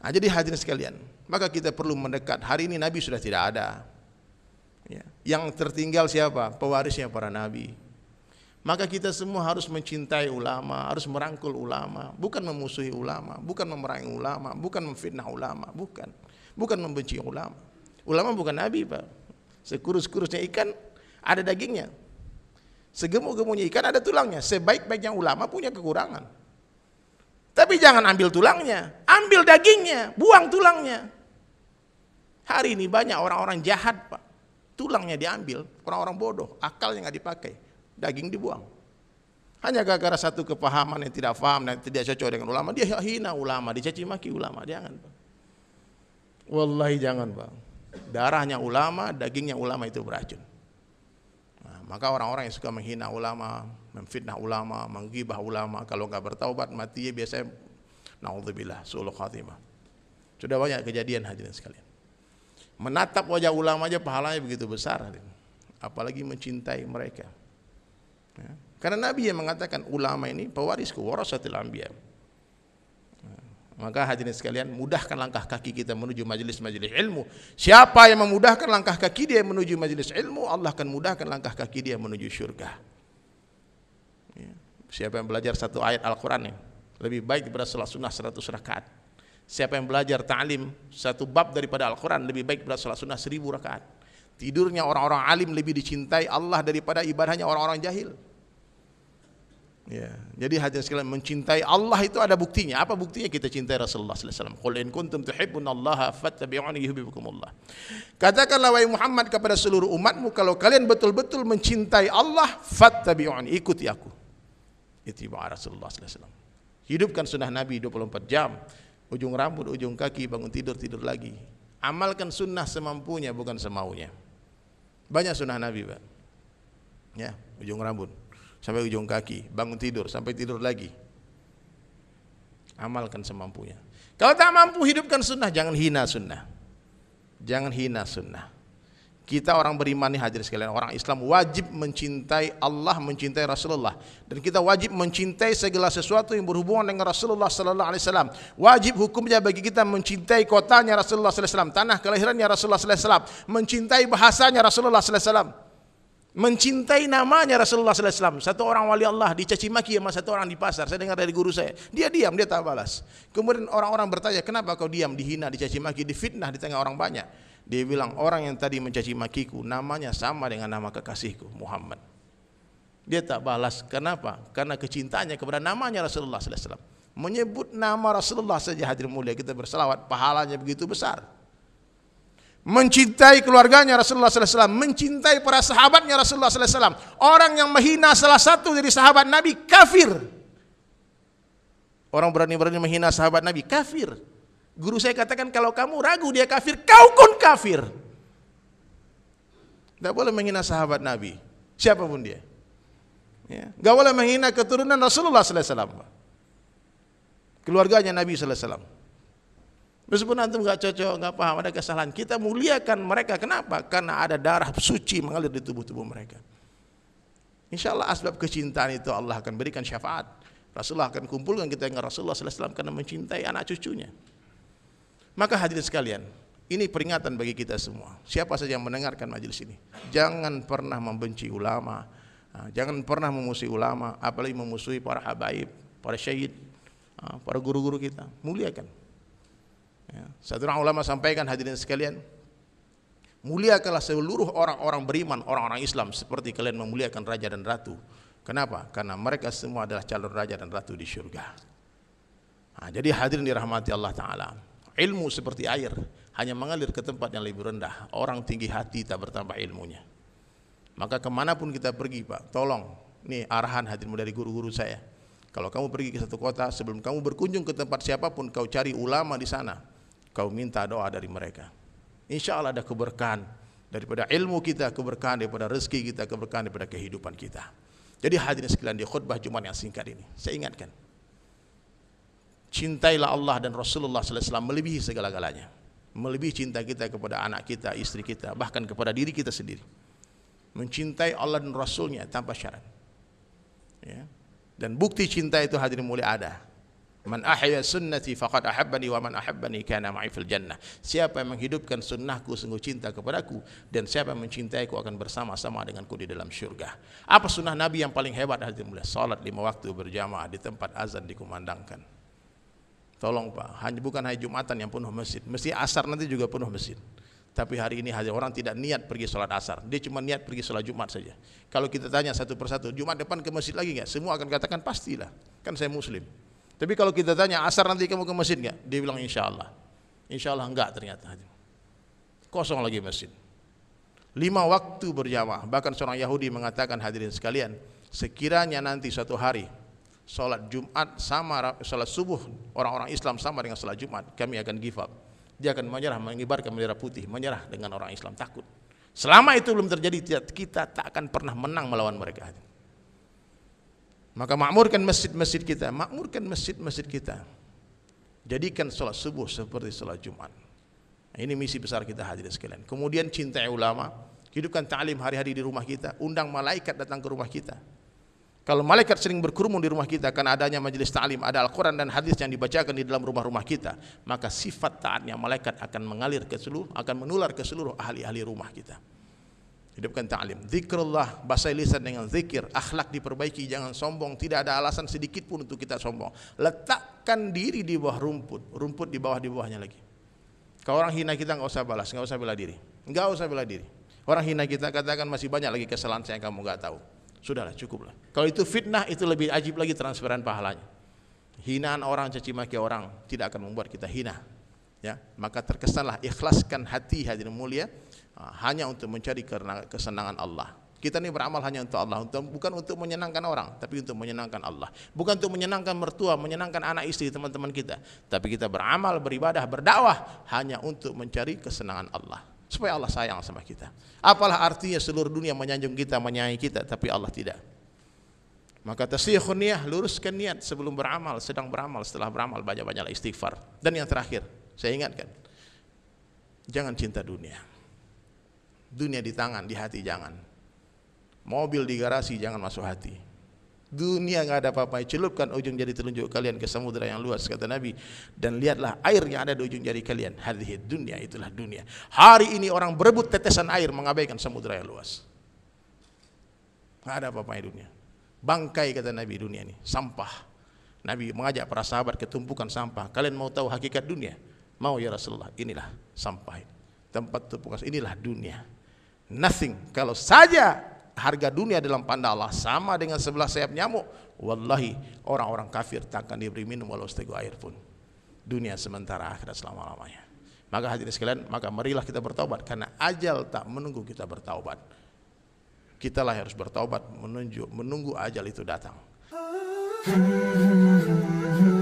Nah, jadi hadirin sekalian, maka kita perlu mendekat. Hari ini Nabi sudah tidak ada. Ya. Yang tertinggal siapa? Pewarisnya para Nabi. Maka kita semua harus mencintai ulama, harus merangkul ulama, bukan memusuhi ulama, bukan memerangi ulama, bukan memfitnah ulama, bukan. Bukan membenci ulama. Ulama bukan nabi, Pak. Sekurus-kurusnya ikan ada dagingnya. Segemuk-gemuknya ikan ada tulangnya. Sebaik-baiknya ulama punya kekurangan. Tapi jangan ambil tulangnya, ambil dagingnya, buang tulangnya. Hari ini banyak orang-orang jahat, Pak. Tulangnya diambil, orang-orang bodoh, akalnya nggak dipakai, daging dibuang. Hanya gara-gara satu kepahaman yang tidak paham dan tidak cocok dengan ulama, dia hina ulama, dicaci maki ulama, jangan, Pak. Wallahi jangan, Pak. Darahnya ulama, dagingnya ulama itu beracun. Nah, maka orang-orang yang suka menghina ulama, memfitnah ulama, menggibah ulama, kalau nggak bertaubat ya biasanya naudzubillah suul khatimah. Sudah banyak kejadian hadirin sekalian. Menatap wajah ulama aja pahalanya begitu besar hadirin. Apalagi mencintai mereka. Ya. Karena Nabi yang mengatakan ulama ini pewarisku warasatil anbiya. Ya. Maka hadirin sekalian mudahkan langkah kaki kita menuju majelis-majelis ilmu. Siapa yang memudahkan langkah kaki dia menuju majelis ilmu, Allah akan mudahkan langkah kaki dia menuju syurga. Ya. Siapa yang belajar satu ayat Al-Quran ya, lebih baik daripada sholat sunnah 100 rakaat. Siapa yang belajar ta'lim satu bab daripada Al-Quran lebih baik daripada sholat sunnah 1000 rakaat. Tidurnya orang-orang alim lebih dicintai Allah daripada ibadahnya orang-orang jahil. Ya, jadi hadis sekalian mencintai Allah itu ada buktinya. Apa buktinya kita cintai Rasulullah sallallahu alaihi wasallam? Qul in kuntum Allah fattabi'uni yuhibbukumullah. Katakanlah wahai Muhammad kepada seluruh umatmu kalau kalian betul-betul mencintai Allah fattabi'uni, ikuti aku itibar Rasulullah SAW. Hidupkan sunnah Nabi 24 jam. Ujung rambut, ujung kaki, bangun tidur, tidur lagi. Amalkan sunnah semampunya, bukan semaunya. Banyak sunnah Nabi, Pak. Ya, ujung rambut, sampai ujung kaki, bangun tidur, sampai tidur lagi. Amalkan semampunya. Kalau tak mampu hidupkan sunnah, jangan hina sunnah. Jangan hina sunnah. Kita orang beriman nih hadir sekalian, orang Islam wajib mencintai Allah, mencintai Rasulullah dan kita wajib mencintai segala sesuatu yang berhubungan dengan Rasulullah sallallahu alaihi wasallam. Wajib hukumnya bagi kita mencintai kotanya Rasulullah sallallahu alaihi wasallam, tanah kelahirannya Rasulullah sallallahu alaihi wasallam, mencintai bahasanya Rasulullah sallallahu alaihi wasallam. Mencintai namanya Rasulullah SAW. Satu orang wali Allah dicaci maki sama satu orang di pasar. Saya dengar dari guru saya. Dia diam, dia tak balas. Kemudian orang-orang bertanya, kenapa kau diam, dihina, dicaci maki, difitnah di tengah orang banyak. Dia bilang orang yang tadi mencaci makiku namanya sama dengan nama kekasihku Muhammad. Dia tak balas. Kenapa? Karena kecintanya kepada namanya Rasulullah SAW. Menyebut nama Rasulullah saja hadir mulia kita berselawat pahalanya begitu besar. Mencintai keluarganya Rasulullah SAW, mencintai para sahabatnya Rasulullah SAW. Orang yang menghina salah satu dari sahabat Nabi kafir. Orang berani-berani menghina sahabat Nabi kafir. Guru saya katakan kalau kamu ragu dia kafir, kau pun kafir. Tidak boleh menghina sahabat Nabi, siapapun dia. Ya. Gak boleh menghina keturunan Rasulullah SAW. Keluarganya Nabi SAW. Meskipun nanti gak cocok, gak paham, ada kesalahan. Kita muliakan mereka. Kenapa? Karena ada darah suci mengalir di tubuh-tubuh mereka. Insya Allah asbab kecintaan itu Allah akan berikan syafaat. Rasulullah akan kumpulkan kita dengan Rasulullah SAW karena mencintai anak cucunya. Maka hadirin sekalian, ini peringatan bagi kita semua. Siapa saja yang mendengarkan majelis ini, jangan pernah membenci ulama, ah, jangan pernah memusuhi ulama, apalagi memusuhi para habaib, para syahid, ah, para guru-guru kita. Muliakan. Ya, satu orang ulama sampaikan hadirin sekalian, muliakanlah seluruh orang-orang beriman, orang-orang Islam seperti kalian memuliakan raja dan ratu. Kenapa? Karena mereka semua adalah calon raja dan ratu di surga. Nah, jadi hadirin dirahmati Allah Ta'ala. Ilmu seperti air hanya mengalir ke tempat yang lebih rendah. Orang tinggi hati tak bertambah ilmunya. Maka kemanapun kita pergi Pak, tolong. Nih arahan hatimu dari guru-guru saya. Kalau kamu pergi ke satu kota, sebelum kamu berkunjung ke tempat siapapun, kau cari ulama di sana. Kau minta doa dari mereka. Insya Allah ada keberkahan daripada ilmu kita, keberkahan daripada rezeki kita, keberkahan daripada kehidupan kita. Jadi hadirin sekalian di khutbah Jumat yang singkat ini, saya ingatkan. Cintailah Allah dan Rasulullah SAW melebihi segala-galanya. Melebihi cinta kita kepada anak kita, istri kita, bahkan kepada diri kita sendiri. Mencintai Allah dan Rasulnya tanpa syarat. Ya. Dan bukti cinta itu hadirin mulia ada. Man ahya sunnati faqad ahabbani wa man ahabbani kana ma'i fil jannah. Siapa yang menghidupkan sunnahku sungguh cinta kepadaku dan siapa yang mencintaiku akan bersama-sama denganku di dalam syurga. Apa sunnah Nabi yang paling hebat hadirin mulia? Salat lima waktu berjamaah di tempat azan dikumandangkan. Tolong Pak, hanya bukan hari Jumatan yang penuh masjid. Mesti asar nanti juga penuh masjid. Tapi hari ini hanya orang tidak niat pergi sholat asar. Dia cuma niat pergi sholat Jumat saja. Kalau kita tanya satu persatu, Jumat depan ke masjid lagi nggak? Semua akan katakan pastilah. Kan saya Muslim. Tapi kalau kita tanya asar nanti kamu ke masjid nggak? Dia bilang insya Allah. Insya Allah enggak ternyata. Kosong lagi masjid. Lima waktu berjamaah. Bahkan seorang Yahudi mengatakan hadirin sekalian, sekiranya nanti suatu hari Sholat Jumat sama sholat subuh orang-orang Islam sama dengan sholat Jumat, kami akan give up. Dia akan menyerah, mengibarkan bendera putih, menyerah dengan orang Islam takut. Selama itu belum terjadi, kita tak akan pernah menang melawan mereka. Maka makmurkan masjid-masjid kita, makmurkan masjid-masjid kita. Jadikan sholat subuh seperti sholat Jumat. Ini misi besar kita hadir sekalian. Kemudian cintai ulama, hidupkan ta'lim hari-hari di rumah kita, undang malaikat datang ke rumah kita. Kalau malaikat sering berkerumun di rumah kita karena adanya majelis ta'lim, ada Al-Quran dan hadis yang dibacakan di dalam rumah-rumah kita, maka sifat taatnya malaikat akan mengalir ke seluruh, akan menular ke seluruh ahli-ahli rumah kita. Hidupkan ta'lim. Zikrullah, bahasa lisan dengan zikir, akhlak diperbaiki, jangan sombong, tidak ada alasan sedikit pun untuk kita sombong. Letakkan diri di bawah rumput, rumput di bawah di bawahnya lagi. Kalau orang hina kita nggak usah balas, nggak usah bela diri, nggak usah bela diri. Orang hina kita katakan masih banyak lagi kesalahan saya kamu nggak tahu. Sudahlah, cukuplah. Kalau itu fitnah itu lebih ajib lagi transferan pahalanya. Hinaan orang, caci maki orang tidak akan membuat kita hina. Ya, maka terkesanlah ikhlaskan hati hadirin mulia ah, hanya untuk mencari karena kesenangan Allah. Kita ini beramal hanya untuk Allah, untuk, bukan untuk menyenangkan orang, tapi untuk menyenangkan Allah. Bukan untuk menyenangkan mertua, menyenangkan anak istri teman-teman kita, tapi kita beramal, beribadah, berdakwah hanya untuk mencari kesenangan Allah supaya Allah sayang sama kita. Apalah artinya seluruh dunia menyanjung kita, menyayangi kita, tapi Allah tidak. Maka tasihun niyah, luruskan niat sebelum beramal, sedang beramal, setelah beramal banyak-banyaklah istighfar. Dan yang terakhir, saya ingatkan, jangan cinta dunia. Dunia di tangan, di hati jangan. Mobil di garasi jangan masuk hati. Dunia nggak ada apa-apa. Celupkan ujung jari telunjuk kalian ke samudera yang luas kata Nabi dan lihatlah air yang ada di ujung jari kalian. Hadhihi dunia itulah dunia. Hari ini orang berebut tetesan air mengabaikan samudera yang luas. Nggak ada apa-apa dunia. Bangkai kata Nabi dunia ini, sampah. Nabi mengajak para sahabat ketumpukan sampah. Kalian mau tahu hakikat dunia? Mau ya Rasulullah, inilah sampah Tempat tumpukan inilah dunia. Nothing. Kalau saja harga dunia dalam pandang Allah sama dengan sebelah sayap nyamuk, wallahi orang-orang kafir tak akan diberi minum walau seteguk air pun. Dunia sementara akhirat selama-lamanya. Maka hadirin sekalian, maka marilah kita bertaubat karena ajal tak menunggu kita bertaubat. Kitalah yang harus bertaubat menunjuk menunggu ajal itu datang.